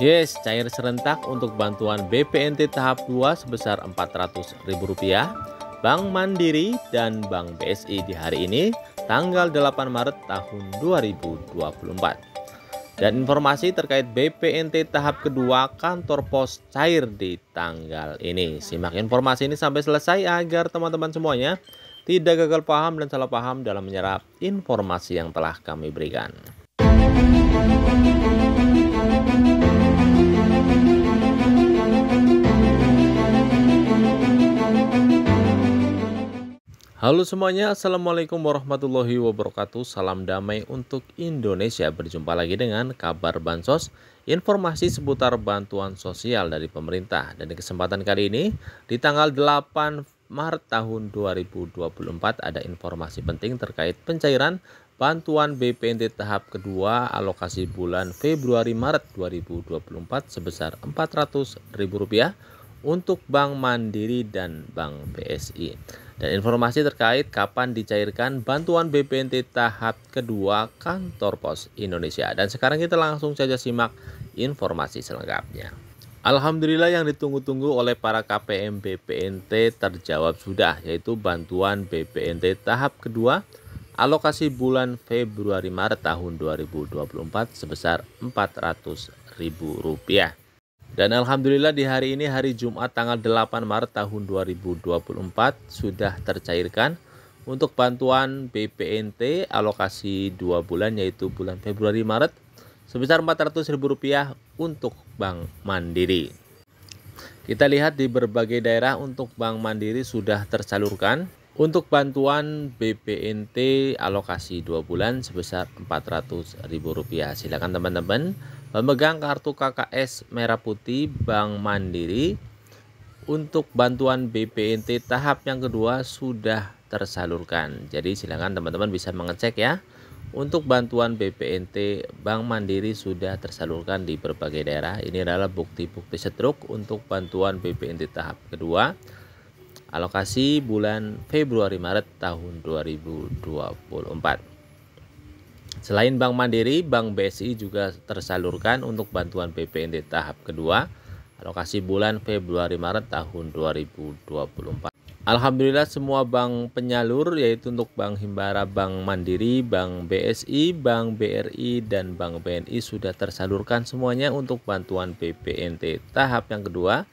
Yes, cair serentak untuk bantuan BPNT tahap 2 sebesar Rp400.000, Bank Mandiri dan Bank BSI di hari ini, tanggal 8 Maret tahun 2024. Dan informasi terkait BPNT tahap kedua kantor pos cair di tanggal ini. Simak informasi ini sampai selesai agar teman-teman semuanya tidak gagal paham dan salah paham dalam menyerap informasi yang telah kami berikan. Halo semuanya, Assalamualaikum warahmatullahi wabarakatuh Salam damai untuk Indonesia Berjumpa lagi dengan kabar Bansos Informasi seputar bantuan sosial dari pemerintah Dan di kesempatan kali ini Di tanggal 8 Maret tahun 2024 Ada informasi penting terkait pencairan Bantuan BPNT tahap kedua alokasi bulan Februari-Maret 2024 sebesar Rp400.000 untuk Bank Mandiri dan Bank BSI. Dan informasi terkait kapan dicairkan bantuan BPNT tahap kedua kantor pos Indonesia. Dan sekarang kita langsung saja simak informasi selengkapnya. Alhamdulillah yang ditunggu-tunggu oleh para KPM BPNT terjawab sudah yaitu bantuan BPNT tahap kedua alokasi bulan Februari Maret tahun 2024 sebesar Rp400.000. Dan alhamdulillah di hari ini hari Jumat tanggal 8 Maret tahun 2024 sudah tercairkan untuk bantuan BPNT alokasi 2 bulan yaitu bulan Februari Maret sebesar Rp400.000 untuk Bank Mandiri. Kita lihat di berbagai daerah untuk Bank Mandiri sudah tersalurkan untuk bantuan BPNT alokasi 2 bulan sebesar Rp400.000. Silakan teman-teman pemegang kartu KKS Merah Putih Bank Mandiri untuk bantuan BPNT tahap yang kedua sudah tersalurkan. Jadi silakan teman-teman bisa mengecek ya. Untuk bantuan BPNT Bank Mandiri sudah tersalurkan di berbagai daerah. Ini adalah bukti-bukti setruk untuk bantuan BPNT tahap kedua. Alokasi bulan Februari Maret tahun 2024. Selain Bank Mandiri, Bank BSI juga tersalurkan untuk bantuan PPNT tahap kedua alokasi bulan Februari Maret tahun 2024. Alhamdulillah semua bank penyalur yaitu untuk Bank Himbara, Bank Mandiri, Bank BSI, Bank BRI dan Bank BNI sudah tersalurkan semuanya untuk bantuan PPNT tahap yang kedua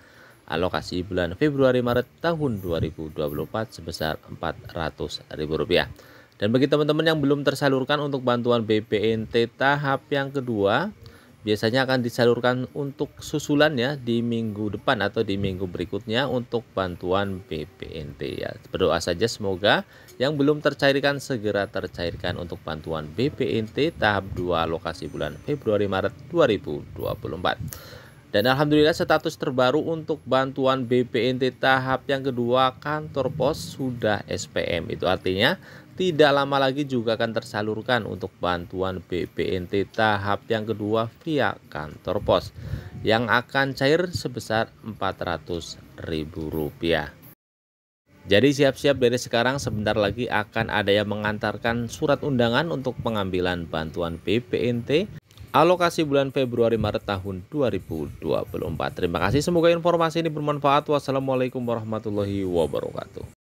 alokasi bulan Februari Maret tahun 2024 sebesar Rp400.000. Dan bagi teman-teman yang belum tersalurkan untuk bantuan BPNT tahap yang kedua, biasanya akan disalurkan untuk susulan ya di minggu depan atau di minggu berikutnya untuk bantuan BPNT ya. Berdoa saja semoga yang belum tercairkan segera tercairkan untuk bantuan BPNT tahap 2 lokasi bulan Februari Maret 2024. Dan alhamdulillah status terbaru untuk bantuan BPNT tahap yang kedua kantor pos sudah SPM. Itu artinya tidak lama lagi juga akan tersalurkan untuk bantuan BPNT tahap yang kedua via kantor pos yang akan cair sebesar Rp400.000. Jadi siap-siap dari sekarang sebentar lagi akan ada yang mengantarkan surat undangan untuk pengambilan bantuan BPNT alokasi bulan Februari Maret tahun 2024. Terima kasih, semoga informasi ini bermanfaat. Wassalamualaikum warahmatullahi wabarakatuh.